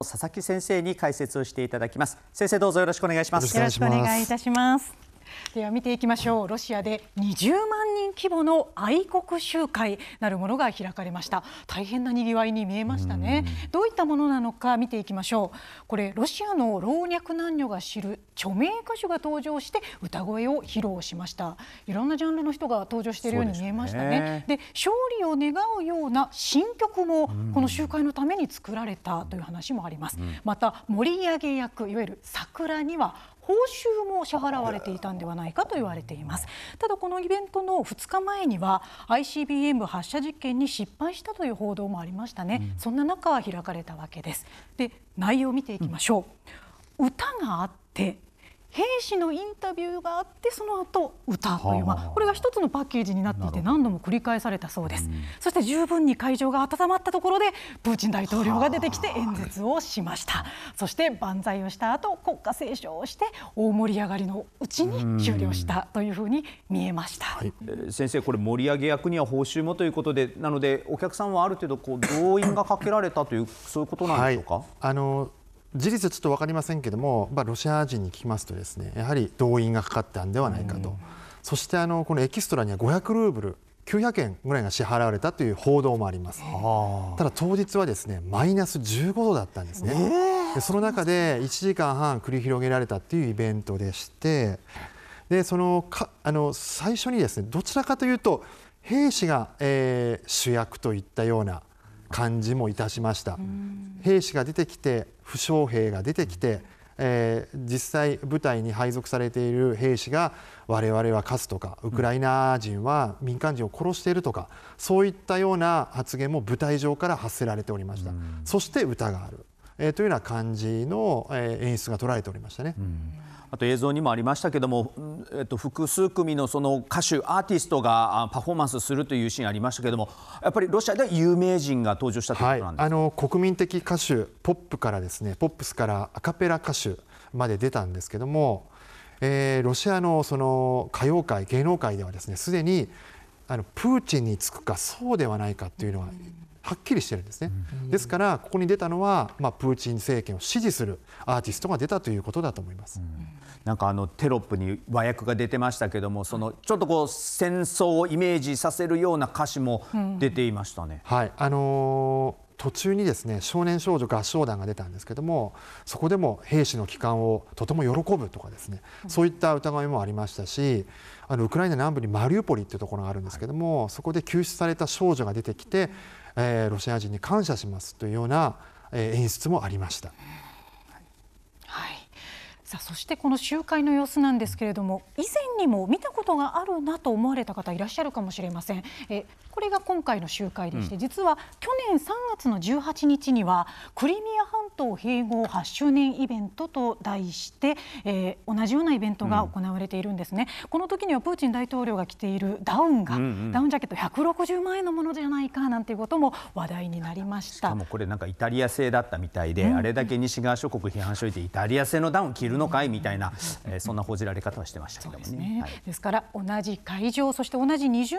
佐々木先生に解説をしていただきます先生どうぞよろしくお願いしますよろしくお願いいたしますでは見ていきましょうロシアで20万人規模の愛国集会なるものが開かれました大変なにぎわいに見えましたねどういったものなのか見ていきましょうこれロシアの老若男女が知る著名歌手が登場して歌声を披露しましたいろんなジャンルの人が登場しているように見えましたねで、ね、勝利を願うような新曲もこの集会のために作られたという話もあります、また盛り上げ役いわゆる桜には報酬も支払われていたんではないかと言われていますただこのイベントの2日前には ICBM 発射実験に失敗したという報道もありましたね、うん、そんな中開かれたわけですで内容を見ていきましょう、うん、歌があって兵士のインタビューがあってその後歌という、まあ、これが一つのパッケージになっていて何度も繰り返されたそうです、そして十分に会場が温まったところでプーチン大統領が出てきて演説をしましたそして万歳をした後国歌斉唱をして大盛り上がりのうちに終了したというふうに見えました、はい、先生これ盛り上げ役には報酬もということでなのでお客さんはある程度こう動員がかけられたというそういうことなんでしょうか、はい、あの事実ちょっと分かりませんけども、まあ、ロシア人に聞きますとですねやはり動員がかかったんではないかと、うん、そしてあのこのエキストラには500ルーブル900円ぐらいが支払われたという報道もあります、ただ当日はですねマイナス15度だったんですね、えー、その中で1時間半繰り広げられたというイベントでしてでそのかあの最初にですねどちらかというと兵士が、えー、主役といったような感じもいたしました。兵士が出てきて負傷兵が出てきて、えー、実際部隊に配属されている兵士が我々は勝つとかウクライナ人は民間人を殺しているとかそういったような発言も舞台上から発せられておりました、そして歌があるえー、というような感じの、えー、演出が取られておりましたね。うんあと映像にもありましたけども、えっと、複数組のその歌手アーティストがパフォーマンスするというシーンありましたけどもやっぱりロシアでは有名人が登場したということなんです、はい、あの国民的歌手ポップからですねポップスからアカペラ歌手まで出たんですけども、えー、ロシアのその歌謡界芸能界ではですねすでにあのプーチンにつくかそうではないかというのははっきりしてるんですね、ですからここに出たのは、まあ、プーチン政権を支持するアーティストが出たということだと思います、なんかあのテロップに和訳が出てましたけどもそのちょっとこう戦争をイメージさせるような歌詞も出ていましたね。はいあのー途中にですね少年少女合唱団が出たんですけどもそこでも兵士の帰還をとても喜ぶとかですね、そういった疑いもありましたしあのウクライナ南部にマリウポリっていうところがあるんですけども、そこで救出された少女が出てきて、えー、ロシア人に感謝しますというような、えー、演出もありました。さあそしてこの集会の様子なんですけれども以前にも見たことがあるなと思われた方いらっしゃるかもしれませんえこれが今回の集会でして、うん、実は去年3月の18日にはクリミア半島併合8周年イベントと題して、えー、同じようなイベントが行われているんですね、うん、この時にはプーチン大統領が着ているダウンが、うんうん、ダウンジャケット160万円のものじゃないかなんていうことも話題になりましたしかもこれなんかイタリア製だったみたいで、うん、あれだけ西側諸国批判しといてイタリア製のダウン着るのかいみたいな、えー、そんな報じられ方はしてましたけどもねですね、はい、ですから同じ会場そして同じ20万人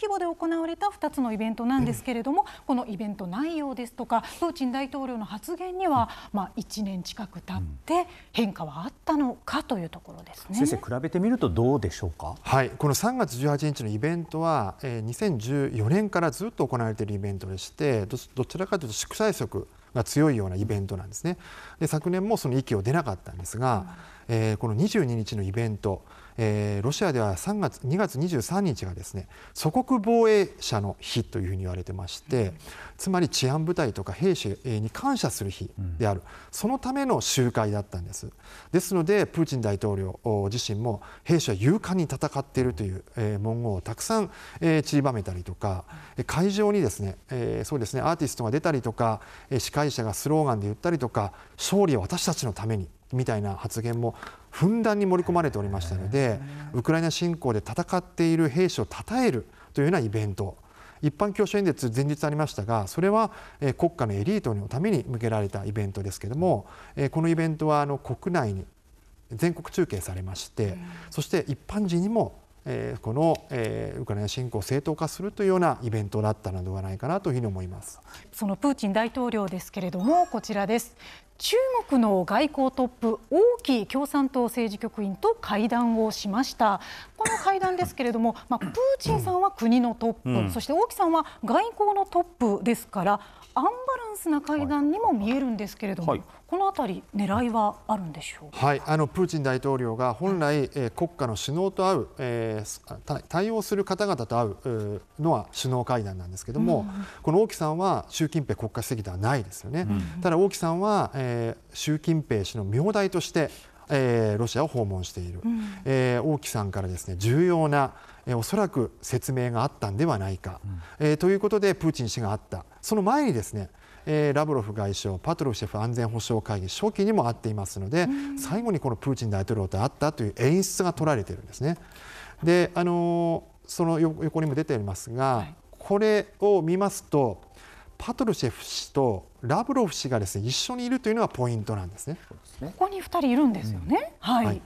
規模で行われた2つのイベントなんですけれども、このイベント内容ですとかプーチン大統領の発言にはは、まあ、一年近く経って変化はあったのかというところですね先生、比べてみるとどうでしょうか、はい、この3月18日のイベントは、えー、2014年からずっと行われているイベントでしてどどちらかというと祝祭色が強いようなイベントなんですね。で昨年もその息を出なかったんですが、うん、えー、この22日のイベントえー、ロシアでは3月2月23日がですね祖国防衛者の日というふうに言われてまして、つまり治安部隊とか兵士に感謝する日である、そのための集会だったんですですのでプーチン大統領自身も兵士は勇敢に戦っているという、えー、文言をたくさん、えー、散りばめたりとか会場にですね、えー、そうですねアーティストが出たりとか司会者がスローガンで言ったりとか勝利は私たちのためにみたいな発言もふんだんに盛り込まれておりましたのでウクライナ侵攻で戦っている兵士を称えるというようなイベント一般教書演説前日ありましたがそれは国家のエリートのために向けられたイベントですけどもこのイベントは国内に全国中継されましてそして一般人にもこのウクライナ侵攻を正当化するというようなイベントだったのではないかなというふうに思いますそのプーチン大統領ですけれども、こちらです。中国の外交トップ、王毅共産党政治局員と会談をしました。の会談ですけれども、まあ、プーチンさんは国のトップ、うん、そして大木さんは外交のトップですからアンバランスな会談にも見えるんですけれども、はいはい、このあたり狙いはあるんでしょうはいあのプーチン大統領が本来、えー、国家の首脳と会う、えー、対応する方々と会う、うのは首脳会談なんですけれども、うん、この大木さんは習近平国家主席ではないですよね、うん、ただ大木さんは、えー、習近平氏の名代としてえー、ロシアを訪問している、うん、えー、王毅さんからですね重要な、えー、おそらく説明があったんではないか、うん、えー、ということでプーチン氏があったその前にですねラブロフ外相、パトロフシェフ安全保障会議初期にも会っていますので、うん、最後にこのプーチン大統領と会ったという演出が取られているんですね。で、あのその横にも出ていますが、はい、これを見ますと、パトルシェフ氏とラブロフ氏がですね一緒にいるというのがポイントなんですね。ここに二人いるんですよね。うん、はい、はい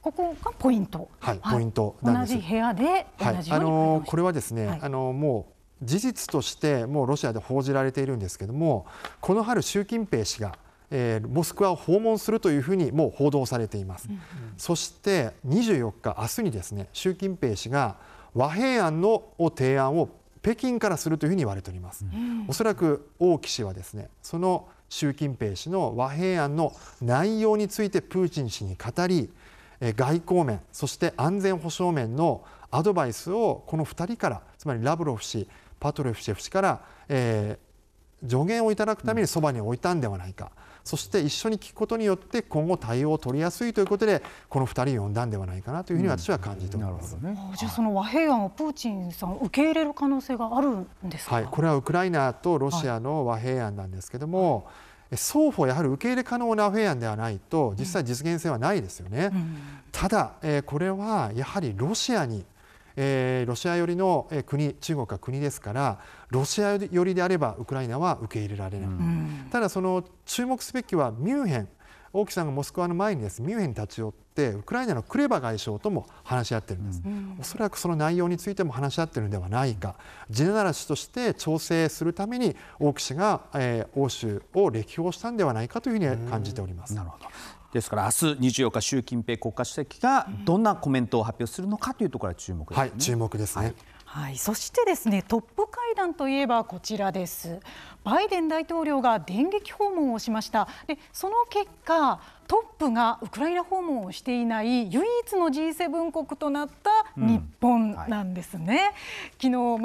ここがポイント。はい、ポイント同じ部屋ではい、あのこれはですね、はい、あのもう事実としてもうロシアで報じられているんですけども、この春習近平氏が、えー、モスクワを訪問するというふうにもう報道されています。うんうん、そして二十四日明日にですね習近平氏が和平案のを提案を北京からするというふうに言われております、うん、おそらく王毅氏はですねその習近平氏の和平案の内容についてプーチン氏に語り外交面そして安全保障面のアドバイスをこの2人からつまりラブロフ氏パトレフシェフ氏から、えー、助言をいただくためにそばに置いたんではないか、うんそして一緒に聞くことによって今後対応を取りやすいということでこの2人を呼んだんではないかなというふうに私は感じております、うんね、じゃあその和平案をプーチンさん受け入れる可能性があるんですか、はい、これはウクライナとロシアの和平案なんですけども、はい双方やはり受け入れ可能なフェアではないと実際実現性はないですよね、うん、ただ、えー、これはやはりロシアにえー、ロシア寄りの国中国は国ですからロシア寄りであればウクライナは受け入れられない、うん、ただその注目すべきはミュンヘン大木さんがモスクワの前にですミュンヘンに立ち寄ってウクライナのクレバ外相とも話し合ってるんです、うん、おそらくその内容についても話し合ってるのではないか地ならしとして調整するために大木氏が、えー、欧州を歴訪したのではないかというふうに感じております。うん、なるほどですから明日24日、習近平国家主席がどんなコメントを発表するのかというところが注目です、ねはい、注目ですね。はいはい、そしてですねトップ会談といえばこちらですバイデン大統領が電撃訪問をしましたでその結果トップがウクライナ訪問をしていない唯一の G7 国となった日本なんですね。うんは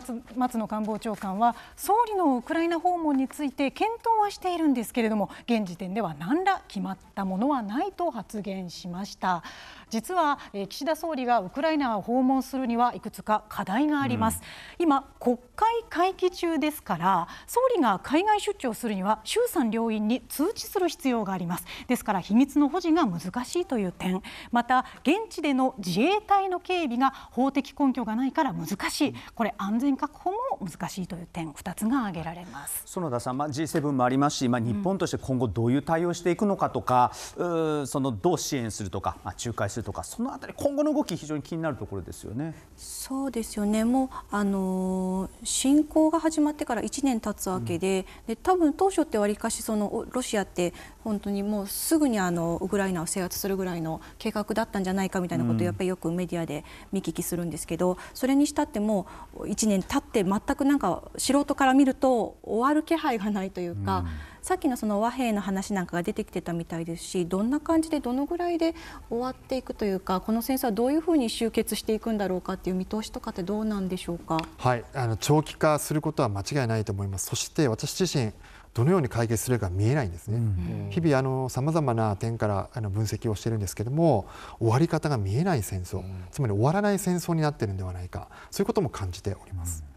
い、昨日松松野官房長官は総理のウクライナ訪問について検討はしているんですけれども現時点では何ら決まったものはないと発言しました実は、岸田総理がウクライナを訪問するにはいくつか課題があります、うん、今国会会期中ですから総理が海外出張するには衆参両院に通知する必要がありますですから秘密の保持が難しいという点また現地での自衛隊の警備が法的根拠がないから難しいこれ安全確保も難しいという点2つが挙げられます園田さん、まあ、G7 もありますし、まあ、日本として今後どういう対応していくのかとか、うん、そのどう支援するとか、まあ、仲介するとかそのあたり今後の動き非常に気になるところですよね。そうですよねもうあのー侵攻が始まってから1年経つわけでうん、で多分当初ってわりかしそのロシアって本当にもうすぐにあのウクライナを制圧するぐらいの計画だったんじゃないかみたいなことをやっぱりよくメディアで見聞きするんですけど、うん、それにしたってもう1年経って全くなんか素人から見ると終わる気配がないというか。うんさっきのその和平の話なんかが出てきてたみたいですしどんな感じでどのぐらいで終わっていくというかこの戦争はどういうふうに終結していくんだろうかっていう見通しとかってどうなんでしょうか、はい、あの長期化することは間違いないと思います。そして私自身どのように解決するか見えないんですね、うん、日々さまざまな点からあの分析をしてるんですけども終わり方が見えない戦争、うん、つまり終わらない戦争になってるんではないかそういうことも感じております。うん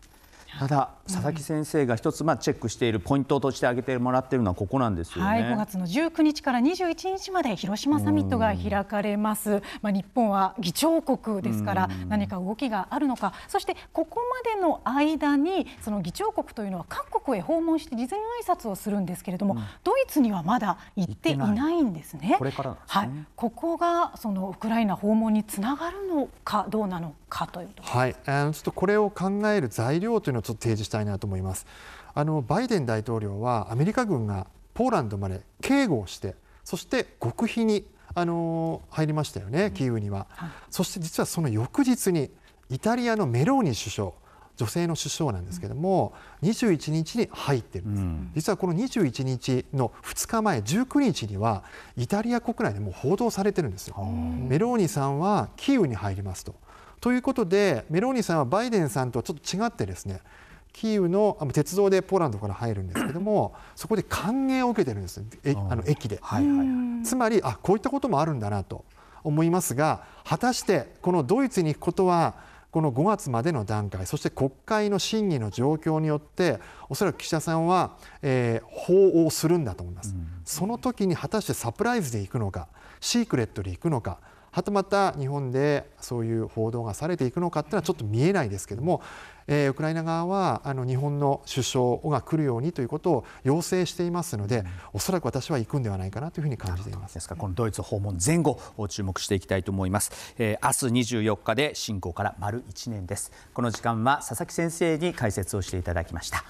ただ佐々木先生が一つまあチェックしているポイントとして挙げてもらっているのはここなんですよね。はい、5月の19日から21日まで広島サミットが開かれます。まあ日本は議長国ですから何か動きがあるのか、そしてここまでの間にその議長国というのは各国へ訪問して事前挨拶をするんですけれども、うん、ドイツにはまだ行っていないんですね。これからなんですね。はい、ここがそのウクライナ訪問につながるのかどうなのかというところえす。ちょっとこれを考える材料というのをちょっと提示したいなと思います。あのバイデン大統領はアメリカ軍がポーランドまで警護をしてそして極秘にあの入りましたよね、キーウには、はい、そして実はその翌日にイタリアのメローニ首相女性の首相なんですけども、うん、21日に入ってるんです、うん、実はこの21日の2日前19日にはイタリア国内でも報道されてるんですよ、メローニさんはキーウに入りますとということで、メローニさんはバイデンさんとはちょっと違ってですね、キーウの鉄道でポーランドから入るんですけども、そこで歓迎を受けてるんです、えあの駅で、はいはいはい。つまり、あこういったこともあるんだなと思いますが、果たしてこのドイツに行くことは、この5月までの段階、そして国会の審議の状況によって、おそらく岸田さんは、えー、法をするんだと思います、うん、その時に果たしてサプライズで行くのか、シークレットで行くのか、はたまた日本でそういう報道がされていくのかっていうのはちょっと見えないですけども、えー、ウクライナ側はあの日本の首相が来るようにということを要請していますので、うん、おそらく私は行くんではないかなというふうに感じていますですからこのドイツ訪問前後を注目していきたいと思います、えー、明日24日で侵攻から丸1年ですこの時間は佐々木先生に解説をしていただきました